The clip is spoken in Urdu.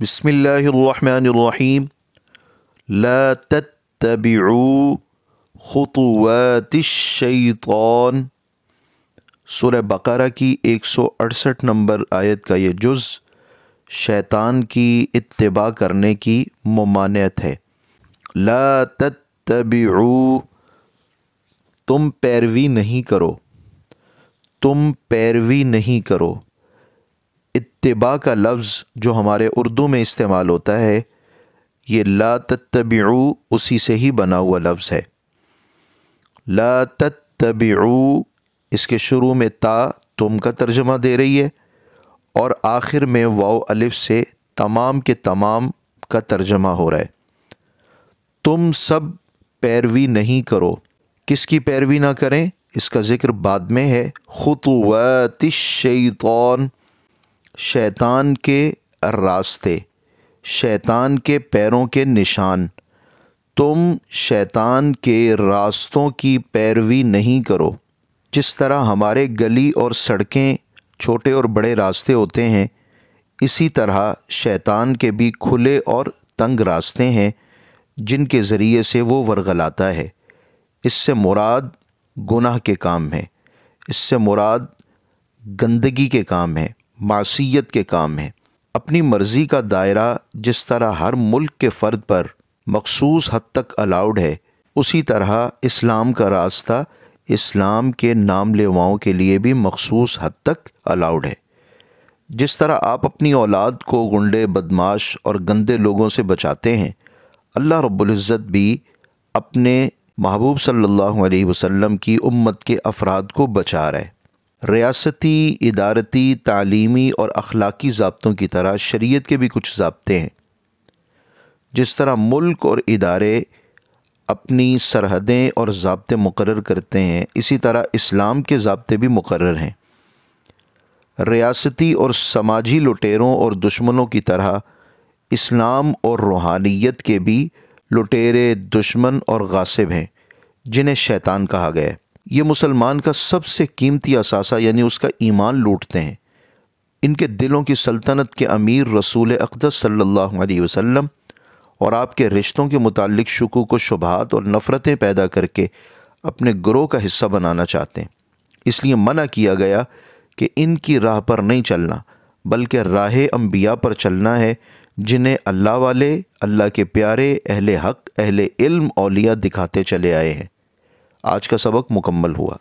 بسم اللہ الرحمن الرحیم لا تتبعو خطوات الشیطان سورہ بقرہ کی ایک سو اڑسٹھ نمبر آیت کا یہ جز شیطان کی اتباع کرنے کی ممانعت ہے لا تتبعو تم پیروی نہیں کرو تم پیروی نہیں کرو اتباع کا لفظ جو ہمارے اردو میں استعمال ہوتا ہے یہ لا تتبعو اسی سے ہی بنا ہوا لفظ ہے لا تتبعو اس کے شروع میں تا تم کا ترجمہ دے رہی ہے اور آخر میں واو الف سے تمام کے تمام کا ترجمہ ہو رہا ہے تم سب پیروی نہیں کرو کس کی پیروی نہ کریں اس کا ذکر بعد میں ہے خطوات الشیطان شیطان کے راستے شیطان کے پیروں کے نشان تم شیطان کے راستوں کی پیروی نہیں کرو جس طرح ہمارے گلی اور سڑکیں چھوٹے اور بڑے راستے ہوتے ہیں اسی طرح شیطان کے بھی کھلے اور تنگ راستے ہیں جن کے ذریعے سے وہ ورغلاتا ہے اس سے مراد گناہ کے کام ہیں اس سے مراد گندگی کے کام ہیں معصیت کے کام ہیں اپنی مرضی کا دائرہ جس طرح ہر ملک کے فرد پر مخصوص حد تک الاؤڈ ہے اسی طرح اسلام کا راستہ اسلام کے نام لیواؤں کے لیے بھی مخصوص حد تک الاؤڈ ہے جس طرح آپ اپنی اولاد کو گنڈے بدماش اور گندے لوگوں سے بچاتے ہیں اللہ رب العزت بھی اپنے محبوب صلی اللہ علیہ وسلم کی امت کے افراد کو بچا رہے ریاستی ادارتی تعلیمی اور اخلاقی ضابطوں کی طرح شریعت کے بھی کچھ ضابطے ہیں جس طرح ملک اور ادارے اپنی سرحدیں اور ضابطے مقرر کرتے ہیں اسی طرح اسلام کے ضابطے بھی مقرر ہیں ریاستی اور سماجی لٹیروں اور دشمنوں کی طرح اسلام اور روحانیت کے بھی لٹیرے دشمن اور غاصب ہیں جنہیں شیطان کہا گیا ہے یہ مسلمان کا سب سے قیمتی اثاثہ یعنی اس کا ایمان لوٹتے ہیں ان کے دلوں کی سلطنت کے امیر رسول اقدس صلی اللہ علیہ وسلم اور آپ کے رشتوں کے متعلق شکو کو شبہات اور نفرتیں پیدا کر کے اپنے گروہ کا حصہ بنانا چاہتے ہیں اس لیے منع کیا گیا کہ ان کی راہ پر نہیں چلنا بلکہ راہ انبیاء پر چلنا ہے جنہیں اللہ والے اللہ کے پیارے اہل حق اہل علم اولیاء دکھاتے چلے آئے ہیں آج کا سبق مکمل ہوا